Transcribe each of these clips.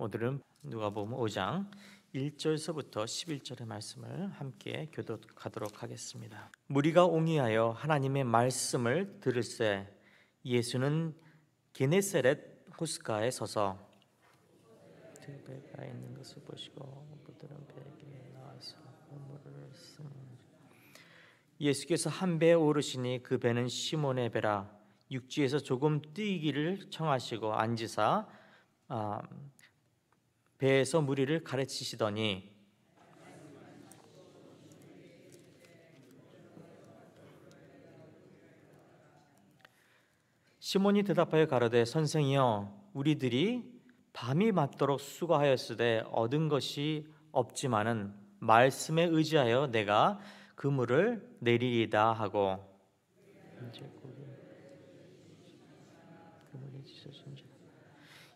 오늘은 누가복음 5장 1절서부터 11절의 말씀을 함께 교독하도록 하겠습니다. 무리가 옹이하여 하나님의 말씀을 들을세 예수는 게네세렛 호스가에 서서 배가 있는 것을 보시고 그들은 배에 나와서 물을 예수께서 한 배에 오르시니 그 배는 시몬의 배라 육지에서 조금 뛰기를 청하시고 안지사 아, 배에서 무리를 가르치시더니 시몬이 대답하여 가로되 선생이여 우리들이 밤이 맞도록 수고하였으되 얻은 것이 없지만은 말씀에 의지하여 내가 그물을 내리리다 하고 이제 그물에 지셔서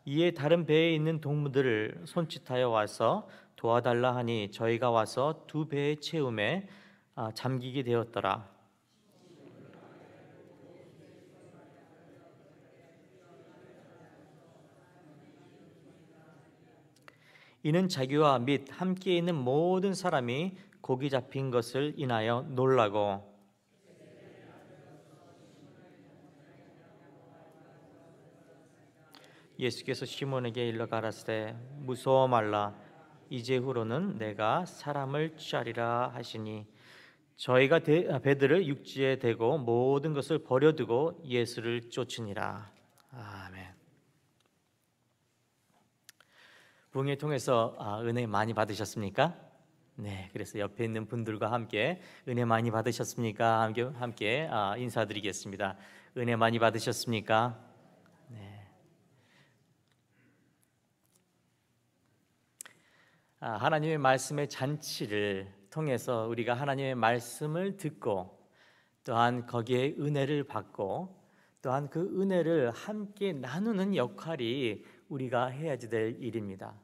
이에 다른 배에 있는 동무들을 손짓하여 와서 도와달라 하니 저희가 와서 두 배의 채움에 아, 잠기게 되었더라. 이는 자기와 및 함께 있는 모든 사람이 고기 잡힌 것을 인하여 놀라고 예수께서 시몬에게 일러 가라사대 무서워 말라 이제 후로는 내가 사람을 취하리라 하시니 저희가 대, 아, 배들을 육지에 대고 모든 것을 버려두고 예수를 쫓으니라 아멘. 부흥회 통해서 아, 은혜 많이 받으셨습니까? 네, 그래서 옆에 있는 분들과 함께 은혜 많이 받으셨습니까? 함께, 함께 아, 인사드리겠습니다. 은혜 많이 받으셨습니까? 아, 하나님의 말씀의 잔치를 통해서 우리가 하나님의 말씀을 듣고 또한 거기에 은혜를 받고 또한 그 은혜를 함께 나누는 역할이 우리가 해야지 될 일입니다.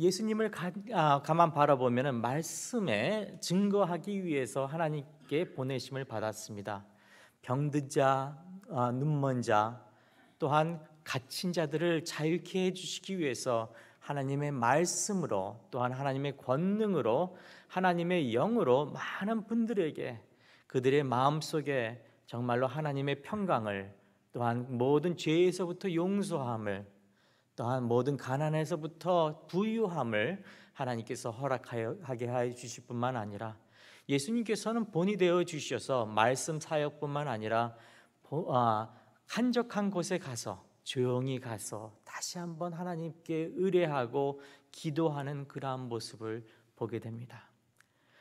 예수님을 가, 아, 가만 바라보면 말씀에 증거하기 위해서 하나님께 보내심을 받았습니다. 병든 자, 아, 눈먼 자, 또한 갇힌 자들을 자유케 해주시기 위해서 하나님의 말씀으로 또한 하나님의 권능으로 하나님의 영으로 많은 분들에게 그들의 마음속에 정말로 하나님의 평강을 또한 모든 죄에서부터 용서함을 또한 모든 가난에서부터 부유함을 하나님께서 허락하게 하여 주실 뿐만 아니라 예수님께서는 본이 되어 주셔서 말씀 사역뿐만 아니라 아, 한적한 곳에 가서 조용히 가서 다시 한번 하나님께 의뢰하고 기도하는 그러한 모습을 보게 됩니다.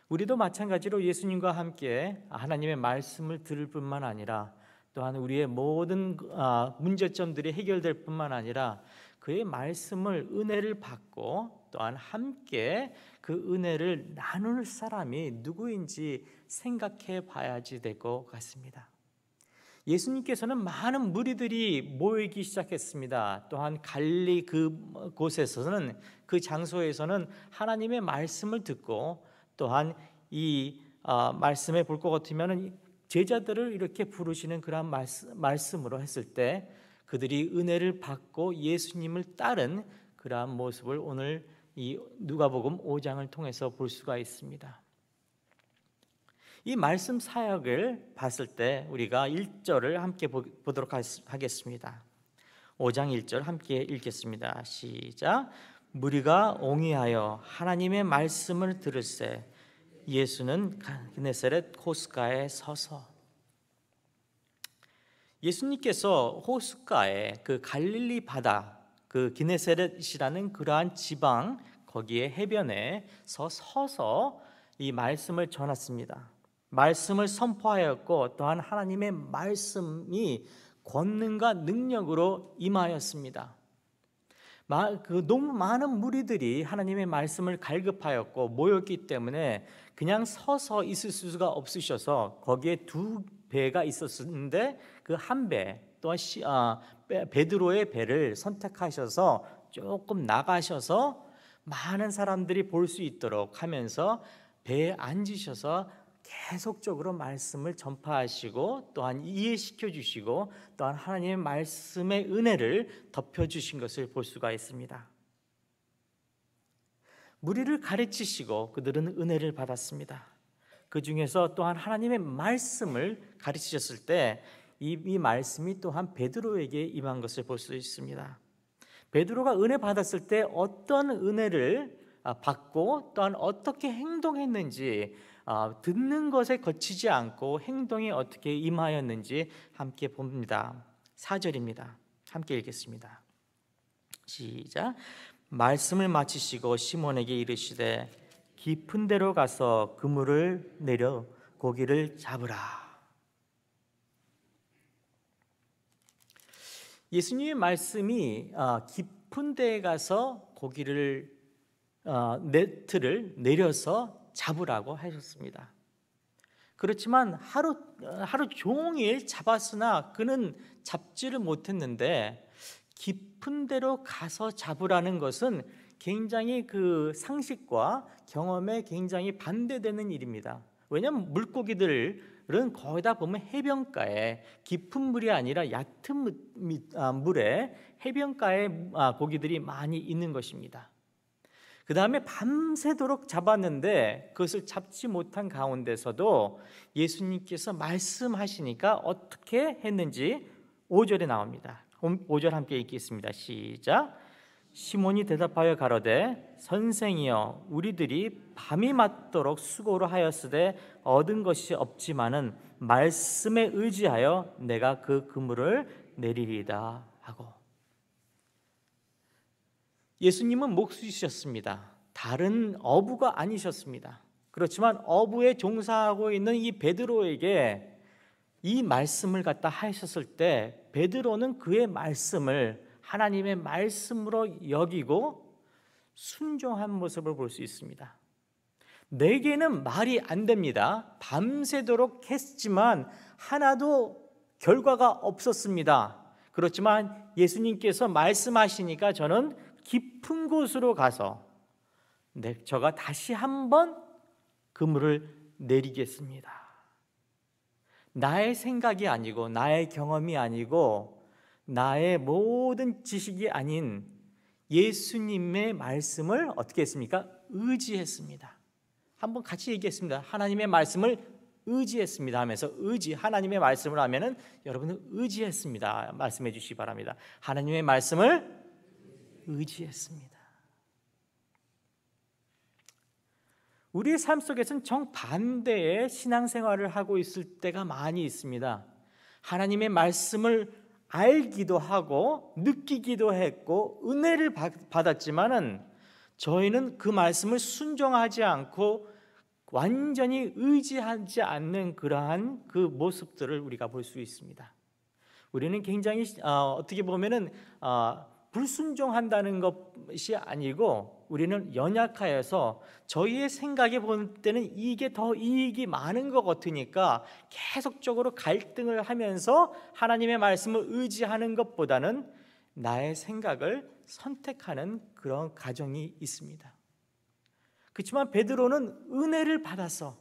우리도 마찬가지로 예수님과 함께 하나님의 말씀을 들을 뿐만 아니라 또한 우리의 모든 아, 문제점들이 해결될 뿐만 아니라 그의 말씀을 은혜를 받고 또한 함께 그 은혜를 나눌 사람이 누구인지 생각해 봐야지 될 것 같습니다. 예수님께서는 많은 무리들이 모이기 시작했습니다. 또한 갈리 그곳에서는 그 장소에서는 하나님의 말씀을 듣고 또한 이 어, 말씀에 볼것 같으면은 제자들을 이렇게 부르시는 그러 말씀, 말씀으로 했을 때 그들이 은혜를 받고 예수님을 따른 그러한 모습을 오늘 이 누가복음 5장을 통해서 볼 수가 있습니다. 이 말씀 사역을 봤을 때 우리가 1절을 함께 보도록 하겠습니다. 5장 1절 함께 읽겠습니다. 시작. 무리가 옹이하여 하나님의 말씀을 들을세 예수는 그네세렛 호숫가에 서서 예수님께서 호숫가에 그 갈릴리 바다 그 기네세렛이라는 그러한 지방 거기에 해변에 서서이 말씀을 전했습니다. 말씀을 선포하였고 또한 하나님의 말씀이 권능과 능력으로 임하였습니다. 그 너무 많은 무리들이 하나님의 말씀을 갈급하였고 모였기 때문에 그냥 서서 있을 수가 없으셔서 거기에 두 배가 있었는데 그 한 배 또한 시, 아, 베드로의 배를 선택하셔서 조금 나가셔서 많은 사람들이 볼 수 있도록 하면서 배에 앉으셔서 계속적으로 말씀을 전파하시고 또한 이해시켜 주시고 또한 하나님의 말씀의 은혜를 덮여 주신 것을 볼 수가 있습니다. 무리를 가르치시고 그들은 은혜를 받았습니다. 그 중에서 또한 하나님의 말씀을 가르치셨을 때 이 말씀이 또한 베드로에게 임한 것을 볼 수 있습니다. 베드로가 은혜 받았을 때 어떤 은혜를 아, 받고 또한 어떻게 행동했는지 아, 듣는 것에 거치지 않고 행동에 어떻게 임하였는지 함께 봅니다. 4절입니다. 함께 읽겠습니다. 시작. 말씀을 마치시고 시몬에게 이르시되 깊은 데로 가서 그물을 내려 고기를 잡으라. 예수님의 말씀이 아, 깊은 데에 가서 고기를 아, 네트를 내려서 잡으라고 하셨습니다. 그렇지만 하루 하루 종일 잡았으나 그는 잡지를 못했는데 깊은 데로 가서 잡으라는 것은 굉장히 그 상식과 경험에 굉장히 반대되는 일입니다. 왜냐하면 물고기들은 거의 다 보면 해변가에 깊은 물이 아니라 얕은 아, 물에 해변가에 아, 고기들이 많이 있는 것입니다. 그 다음에 밤새도록 잡았는데 그것을 잡지 못한 가운데서도 예수님께서 말씀하시니까 어떻게 했는지 5절에 나옵니다. 5절 음, 함께 읽겠습니다. 시작. 시몬이 대답하여 가로되 선생이여 우리들이 밤이 맞도록 수고를 하였으되 얻은 것이 없지만은 말씀에 의지하여 내가 그 그물을 내리리다 하고 예수님은 목수이셨습니다. 다른 어부가 아니셨습니다. 그렇지만 어부에 종사하고 있는 이 베드로에게 이 말씀을 갖다 하셨을 때 베드로는 그의 말씀을 하나님의 말씀으로 여기고 순종한 모습을 볼 수 있습니다. 내게는 말이 안 됩니다. 밤새도록 했지만 하나도 결과가 없었습니다. 그렇지만 예수님께서 말씀하시니까 저는 깊은 곳으로 가서 저가 다시 한번 그물을 내리겠습니다. 나의 생각이 아니고 나의 경험이 아니고 나의 모든 지식이 아닌 예수님의 말씀을 어떻게 했습니까? 의지했습니다. 한번 같이 얘기했습니다. 하나님의 말씀을 의지했습니다 하면서 의지 하나님의 말씀을 하면은 여러분은 의지했습니다 말씀해 주시기 바랍니다. 하나님의 말씀을 의지했습니다. 우리의 삶 속에서는 정반대의 신앙생활을 하고 있을 때가 많이 있습니다. 하나님의 말씀을 알기도 하고 느끼기도 했고 은혜를 받았지만은 저희는 그 말씀을 순종하지 않고 완전히 의지하지 않는 그러한 그 모습들을 우리가 볼 수 있습니다. 우리는 굉장히 어, 떻게 보면은 어, 불순종한다는 것이 아니고 우리는 연약하여서 저희의 생각에 볼 때는 이게 더 이익이 많은 것 같으니까 계속적으로 갈등을 하면서 하나님의 말씀을 의지하는 것보다는 나의 생각을 선택하는 그런 가정이 있습니다. 그렇지만 베드로는 은혜를 받아서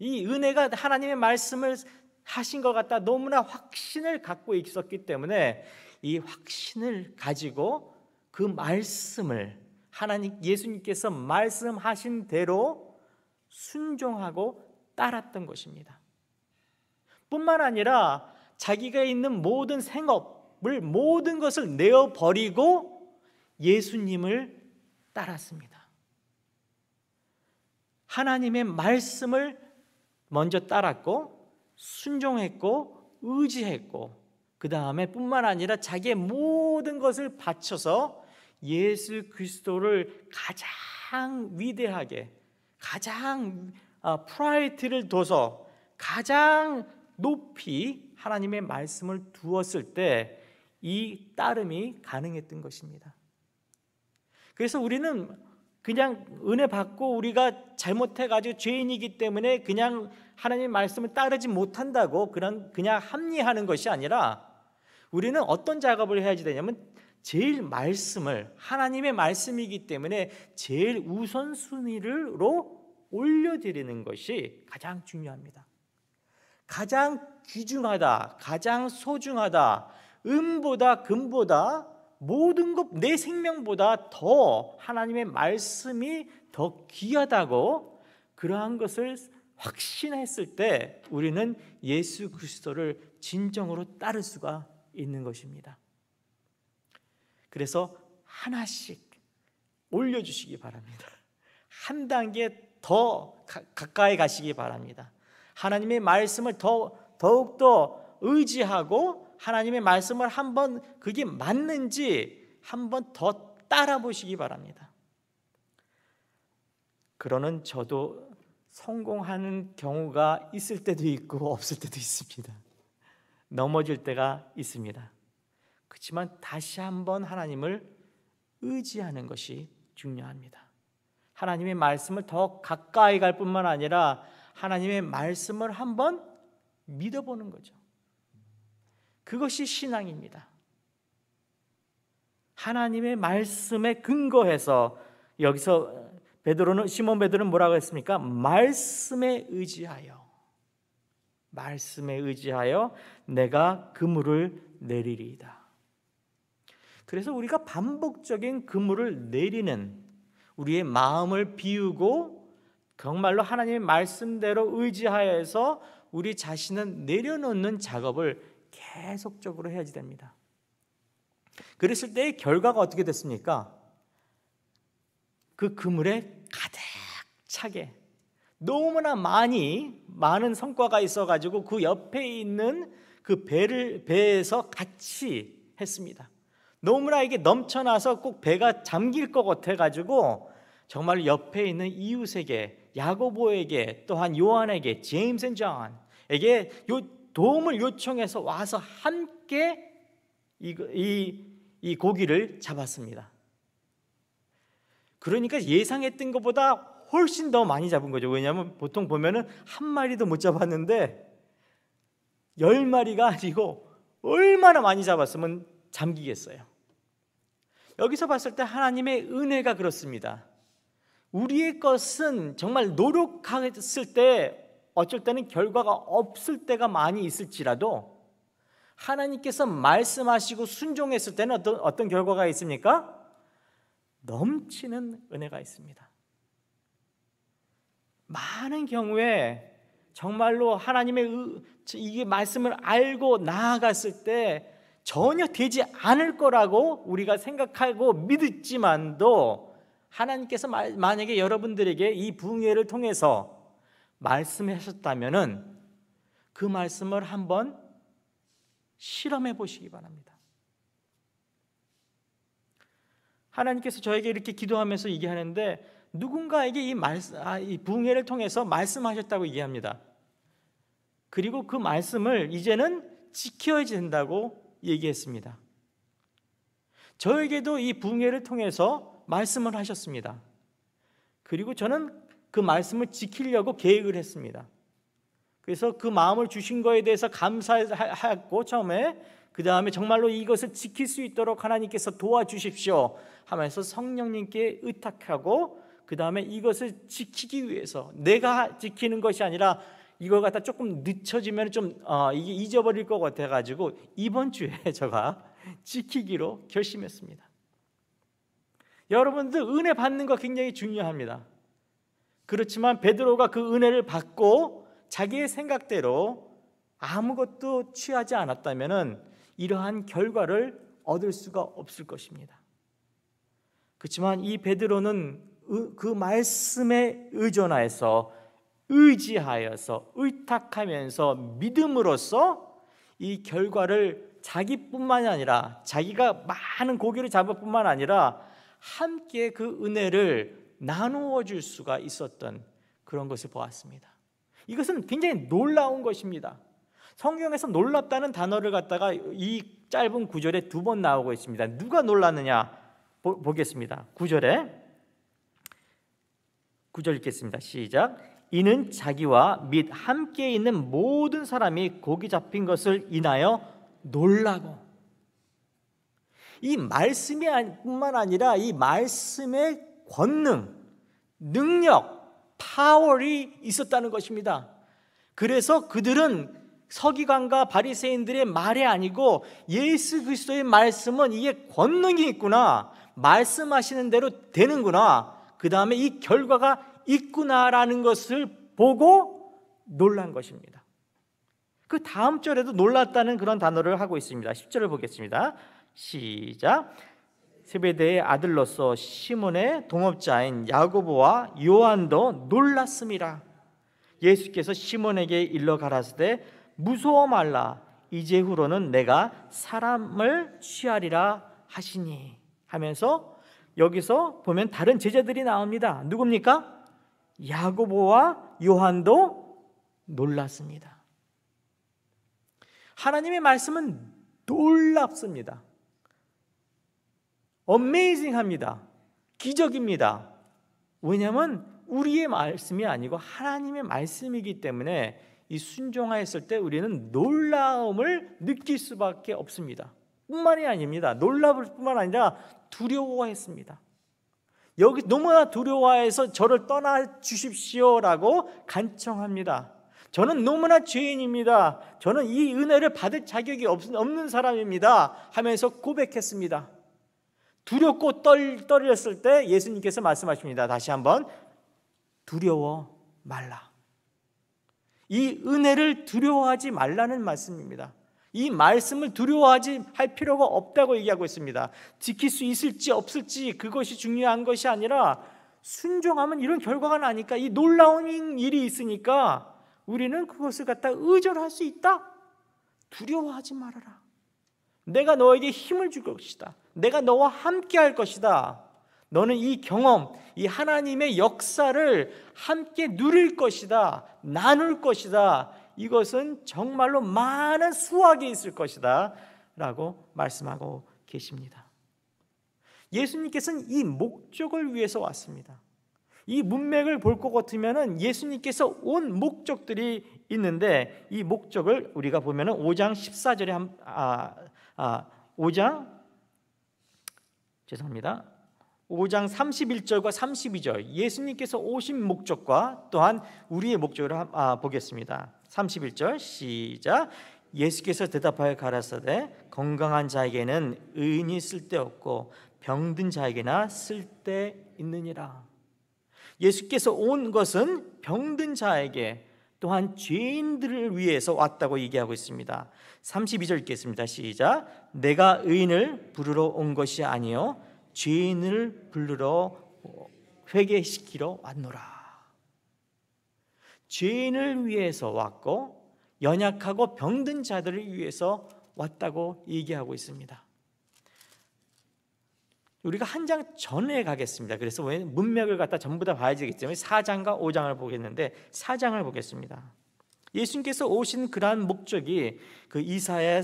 이 은혜가 하나님의 말씀을 하신 것 같다 너무나 확신을 갖고 있었기 때문에 이 확신을 가지고 그 말씀을 하나님 예수님께서 말씀하신 대로 순종하고 따랐던 것입니다. 뿐만 아니라 자기가 있는 모든 생업을 모든 것을 내어 버리고 예수님을 따랐습니다. 하나님의 말씀을 먼저 따랐고 순종했고 의지했고 그 다음에 뿐만 아니라 자기의 모든 것을 바쳐서 예수 그리스도를 가장 위대하게 가장 아, 프라이트를 둬서 가장 높이 하나님의 말씀을 두었을 때 이 따름이 가능했던 것입니다. 그래서 우리는 그냥 은혜 받고 우리가 잘못해가지고 죄인이기 때문에 그냥 하나님 의 말씀을 따르지 못한다고 그냥, 그냥 합리하는 것이 아니라 우리는 어떤 작업을 해야지 되냐면 제일 말씀을 하나님의 말씀이기 때문에 제일 우선 순위로 올려드리는 것이 가장 중요합니다. 가장 귀중하다, 가장 소중하다, 음보다 금보다 모든 것 내 생명보다 더 하나님의 말씀이 더 귀하다고 그러한 것을 확신했을 때 우리는 예수 그리스도를 진정으로 따를 수가 있는 것입니다. 그래서 하나씩 올려주시기 바랍니다. 한 단계 더 가까이 가시기 바랍니다. 하나님의 말씀을 더, 더욱더 의지하고 하나님의 말씀을 한번 그게 맞는지 한번 더 따라보시기 바랍니다. 그러는 저도 성공하는 경우가 있을 때도 있고 없을 때도 있습니다. 넘어질 때가 있습니다. 그렇지만 다시 한번 하나님을 의지하는 것이 중요합니다. 하나님의 말씀을 더 가까이 갈 뿐만 아니라 하나님의 말씀을 한번 믿어보는 거죠. 그것이 신앙입니다. 하나님의 말씀에 근거해서 여기서 베드로는 시몬 베드로는 뭐라고 했습니까? 말씀에 의지하여 말씀에 의지하여 내가 그물을 내리리이다. 그래서 우리가 반복적인 그물을 내리는 우리의 마음을 비우고 정말로 하나님의 말씀대로 의지하여서 우리 자신은 내려놓는 작업을 계속적으로 해야지 됩니다. 그랬을 때의 결과가 어떻게 됐습니까? 그 그물에 가득 차게 너무나 많이 많은 성과가 있어가지고 그 옆에 있는 그 배를 배에서 같이 했습니다. 너무나 이게 넘쳐나서 꼭 배가 잠길 것 같아가지고 정말 옆에 있는 이웃에게 야고보에게 또한 요한에게 제임스 앤 존에게 요 도움을 요청해서 와서 함께 이, 이, 이 고기를 잡았습니다. 그러니까 예상했던 것보다 훨씬 더 많이 잡은 거죠. 왜냐하면 보통 보면은 한 마리도 못 잡았는데 열 마리가 아니고 얼마나 많이 잡았으면 잠기겠어요. 여기서 봤을 때 하나님의 은혜가 그렇습니다. 우리의 것은 정말 노력했을 때 어쩔 때는 결과가 없을 때가 많이 있을지라도 하나님께서 말씀하시고 순종했을 때는 어떤, 어떤 결과가 있습니까? 넘치는 은혜가 있습니다. 많은 경우에 정말로 하나님의 이 말씀을 알고 나아갔을 때 전혀 되지 않을 거라고 우리가 생각하고 믿었지만도 하나님께서 만약에 여러분들에게 이 부흥회를 통해서 말씀하셨다면은 그 말씀을 한번 실험해 보시기 바랍니다. 하나님께서 저에게 이렇게 기도하면서 얘기하는데 누군가에게 이, 말, 아, 이부흥를 통해서 말씀하셨다고 얘기합니다. 그리고 그 말씀을 이제는 지켜야 된다고 얘기했습니다. 저에게도 이부흥를 통해서 말씀을 하셨습니다. 그리고 저는 그 말씀을 지키려고 계획을 했습니다. 그래서 그 마음을 주신 거에 대해서 감사했고 처음에 그 다음에 정말로 이것을 지킬 수 있도록 하나님께서 도와주십시오 하면서 성령님께 의탁하고 그 다음에 이것을 지키기 위해서 내가 지키는 것이 아니라 이걸 갖다 조금 늦춰지면 좀 어, 이게 잊어버릴 것 같아가지고 이번 주에 제가 지키기로 결심했습니다. 여러분들 은혜 받는 거 굉장히 중요합니다. 그렇지만 베드로가 그 은혜를 받고 자기의 생각대로 아무것도 취하지 않았다면은 이러한 결과를 얻을 수가 없을 것입니다. 그렇지만 이 베드로는 그 말씀에 의존하여서 의지하여서 의탁하면서 믿음으로써 이 결과를 자기뿐만이 아니라 자기가 많은 고기를 잡을 뿐만 아니라 함께 그 은혜를 나누어 줄 수가 있었던 그런 것을 보았습니다. 이것은 굉장히 놀라운 것입니다. 성경에서 놀랍다는 단어를 갖다가 이 짧은 구절에 두 번 나오고 있습니다. 누가 놀랐느냐 보겠습니다. 구절에 구절 읽겠습니다. 시작. 이는 자기와 및 함께 있는 모든 사람이 고기 잡힌 것을 인하여 놀라고 이 말씀이 아, 뿐만 아니라 이 말씀의 권능, 능력, 파월이 있었다는 것입니다. 그래서 그들은 서기관과 바리새인들의 말이 아니고 예수 그리스도의 말씀은 이게 권능이 있구나. 말씀하시는 대로 되는구나. 그 다음에 이 결과가 있구나라는 것을 보고 놀란 것입니다. 그 다음 절에도 놀랐다는 그런 단어를 하고 있습니다. 10절을 보겠습니다. 시작. 세베대의 아들로서 시몬의 동업자인 야고보와 요한도 놀랐습니다. 예수께서 시몬에게 일러 가라사대 무서워 말라 이제 후로는 내가 사람을 취하리라 하시니 하면서 여기서 보면 다른 제자들이 나옵니다. 누굽니까? 야고보와 요한도 놀랐습니다. 하나님의 말씀은 놀랍습니다. 어메이징합니다. 기적입니다. 왜냐하면 우리의 말씀이 아니고 하나님의 말씀이기 때문에 이 순종하였을 때 우리는 놀라움을 느낄 수밖에 없습니다. 뿐만이 아닙니다. 놀라울 뿐만 아니라 두려워했습니다. 여기 너무나 두려워해서 저를 떠나 주십시오라고 간청합니다. 저는 너무나 죄인입니다. 저는 이 은혜를 받을 자격이 없는 사람입니다. 하면서 고백했습니다. 두렵고 떨, 떨렸을 때 예수님께서 말씀하십니다. 다시 한번. 두려워 말라. 이 은혜를 두려워하지 말라는 말씀입니다. 이 말씀을 두려워하지 할 필요가 없다고 얘기하고 있습니다. 지킬 수 있을지 없을지 그것이 중요한 것이 아니라 순종하면 이런 결과가 나니까 이 놀라운 일이 있으니까 우리는 그것을 갖다 의존할 수 있다. 두려워하지 말아라. 내가 너에게 힘을 줄 것이다. 내가 너와 함께 할 것이다. 너는 이 경험, 이 하나님의 역사를 함께 누릴 것이다. 나눌 것이다. 이것은 정말로 많은 수확이 있을 것이다. 라고 말씀하고 계십니다. 예수님께서는 이 목적을 위해서 왔습니다. 이 문맥을 볼 것 같으면 예수님께서 온 목적들이 있는데 이 목적을 우리가 보면 5장 14절에 한, 아, 아, 5장 죄송합니다. 5장 31절과 32절 예수님께서 오신 목적과 또한 우리의 목적을 아, 보겠습니다. 31절 시작 예수께서 대답하여 가라사대 건강한 자에게는 의인이 쓸데없고 병든 자에게나 쓸데 있느니라 예수께서 온 것은 병든 자에게 또한 죄인들을 위해서 왔다고 얘기하고 있습니다 32절 읽겠습니다 시작 내가 의인을 부르러 온 것이 아니요 죄인을 부르러 회개시키러 왔노라 죄인을 위해서 왔고 연약하고 병든 자들을 위해서 왔다고 얘기하고 있습니다. 우리가 한 장 전에 가겠습니다. 그래서 문맥을 갖다 전부 다 봐야 되기 때문에 4장과 5장을 보겠는데 4장을 보겠습니다. 예수님께서 오신 그러한 목적이 그 이사야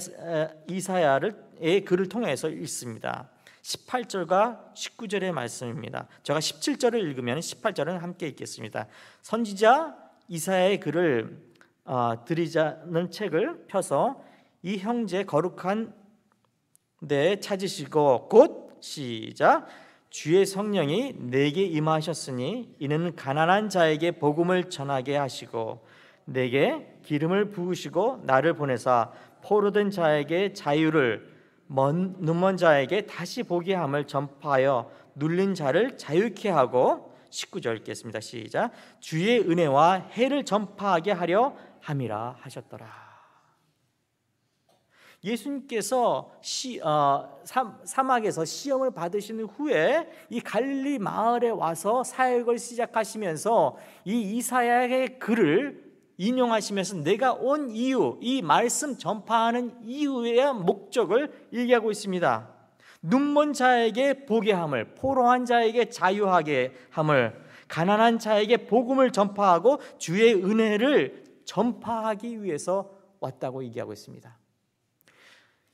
이사야를의 글을 통해서 있습니다. 18절과 19절의 말씀입니다. 제가 17절을 읽으면 18절은 함께 읽겠습니다. 선지자 이사야의 글을 아, 드리자는 책을 펴서 이 형제 거룩한 데 찾으시고 곧 시작 주의 성령이 내게 임하셨으니 이는 가난한 자에게 복음을 전하게 하시고 내게 기름을 부으시고 나를 보내사 포로된 자에게 자유를 먼 눈먼 자에게 다시 보게 함을 전파하여 눌린 자를 자유케 하고 19절 읽겠습니다. 시작. 주의 은혜와 해를 전파하게 하려 함이라 하셨더라. 예수님께서 시, 어, 사막에서 시험을 받으신 후에 이갈리 마을에 와서 사역을 시작하시면서 이 이사야의 글을 인용하시면서 내가 온 이유, 이 말씀 전파하는 이유의 목적을 얘기하고 있습니다. 눈먼 자에게 보게 함을, 포로한 자에게 자유하게 함을, 가난한 자에게 복음을 전파하고 주의 은혜를 전파하기 위해서 왔다고 얘기하고 있습니다.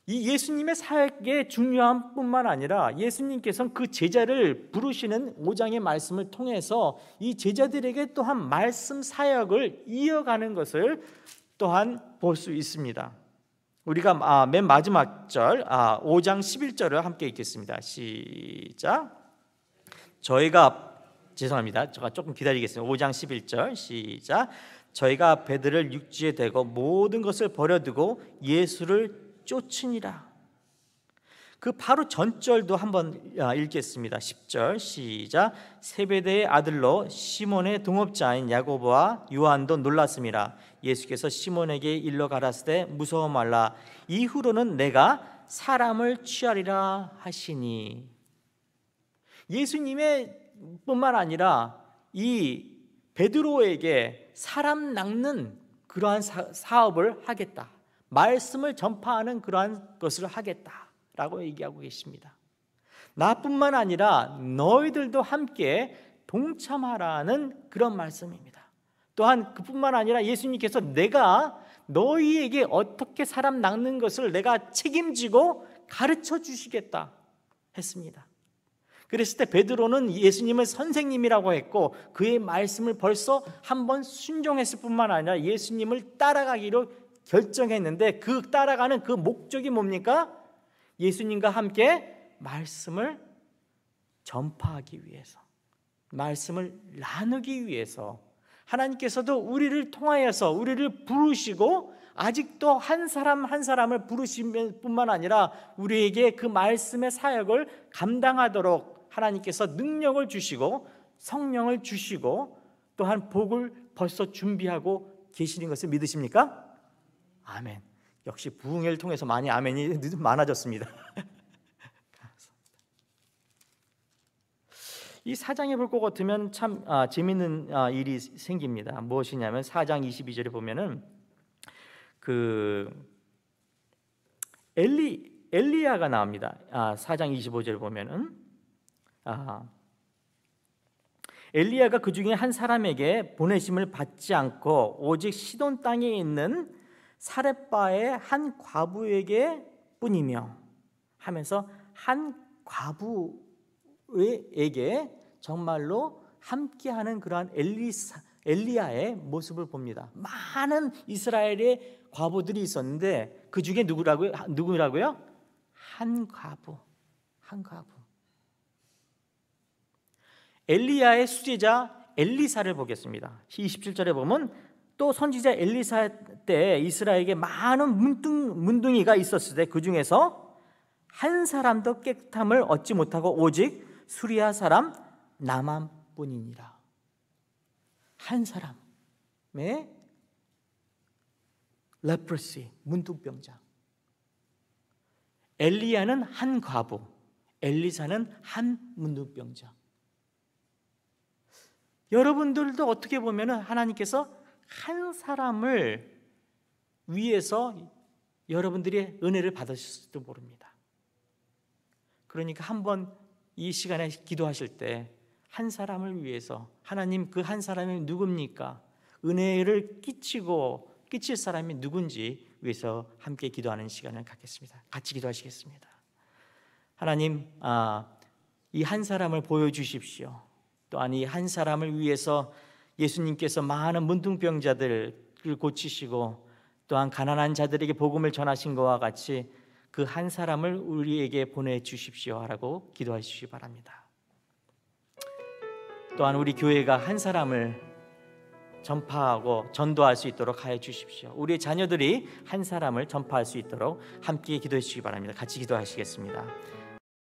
이 예수님의 사역의 중요함뿐만 아니라 예수님께서는 그 제자를 부르시는 5장의 말씀을 통해서 이 제자들에게 또한 말씀 사역을 이어가는 것을 또한 볼 수 있습니다. 우리가 아, 맨 마지막 절 아, 5장 11절을 함께 읽겠습니다. 시작. 저희가 죄송합니다. 제가 조금 기다리겠습니다. 5장 11절 시작. 저희가 배들을 육지에 대고 모든 것을 버려두고 예수를 쫓으니라. 그 바로 전절도 한번 아, 읽겠습니다. 10절 시작. 세베대의 아들로 시몬의 동업자인 야고보와 요한도 놀랐습니다. 예수께서 시몬에게 일러 가라사대 무서워 말라. 이후로는 내가 사람을 취하리라 하시니 예수님의 뿐만 아니라 이 베드로에게 사람 낚는 그러한 사업을 하겠다. 말씀을 전파하는 그러한 것을 하겠다. 라고 얘기하고 계십니다. 나뿐만 아니라 너희들도 함께 동참하라는 그런 말씀입니다. 또한 그뿐만 아니라 예수님께서 내가 너희에게 어떻게 사람 낚는 것을 내가 책임지고 가르쳐 주시겠다 했습니다. 그랬을 때 베드로는 예수님을 선생님이라고 했고 그의 말씀을 벌써 한번 순종했을 뿐만 아니라 예수님을 따라가기로 결정했는데 그 따라가는 그 목적이 뭡니까? 예수님과 함께 말씀을 전파하기 위해서, 말씀을 나누기 위해서 하나님께서도 우리를 통하여서 우리를 부르시고 아직도 한 사람 한 사람을 부르신 뿐만 아니라 우리에게 그 말씀의 사역을 감당하도록 하나님께서 능력을 주시고 성령을 주시고 또한 복을 벌써 준비하고 계시는 것을 믿으십니까? 아멘. 역시 부흥회를 통해서 많이 아멘이 많아졌습니다. 이 사장에 볼 것 같으면 참 아, 재밌는 아, 일이 생깁니다. 무엇이냐면 사장 22절에 보면은 그 엘리 엘리야가 나옵니다. 아, 4장 25절 보면은 아, 엘리야가 그 중에 한 사람에게 보내심을 받지 않고 오직 시돈 땅에 있는 사렙바의 한 과부에게 뿐이며 하면서 한 과부에게 정말로 함께하는 그러한 엘리사, 엘리야의 모습을 봅니다. 많은 이스라엘의 과부들이 있었는데 그 중에 누구라고요? 누구라고요? 한 과부, 한 과부. 엘리야의 수제자 엘리사를 보겠습니다. 27절에 보면 또 선지자 엘리사 때 이스라엘에게 많은 문둥, 문둥이가 있었을 때 그 중에서 한 사람도 깨끗함을 얻지 못하고 오직 수리아 사람 나만 뿐이니라한 사람의 레프러시 문둥병자. 엘리야는 한 과부, 엘리사는 한 문둥병자. 여러분들도 어떻게 보면 하나님께서 한 사람을 위해서 여러분들이 은혜를 받으실지도 모릅니다. 그러니까 한 번 이 시간에 기도하실 때 한 사람을 위해서 하나님 그 한 사람이 누굽니까? 은혜를 끼치고 끼칠 사람이 누군지 위해서 함께 기도하는 시간을 갖겠습니다. 같이 기도하시겠습니다. 하나님, 아, 이 한 사람을 보여주십시오. 또한 이한 사람을 위해서 예수님께서 많은 문둥병자들을 고치시고 또한 가난한 자들에게 복음을 전하신 것과 같이 그 한 사람을 우리에게 보내 주십시오 라고 기도하시기 바랍니다. 또한 우리 교회가 한 사람을 전파하고 전도할 수 있도록 하여 주십시오. 우리의 자녀들이 한 사람을 전파할 수 있도록 함께 기도해 주시기 바랍니다. 같이 기도하시겠습니다.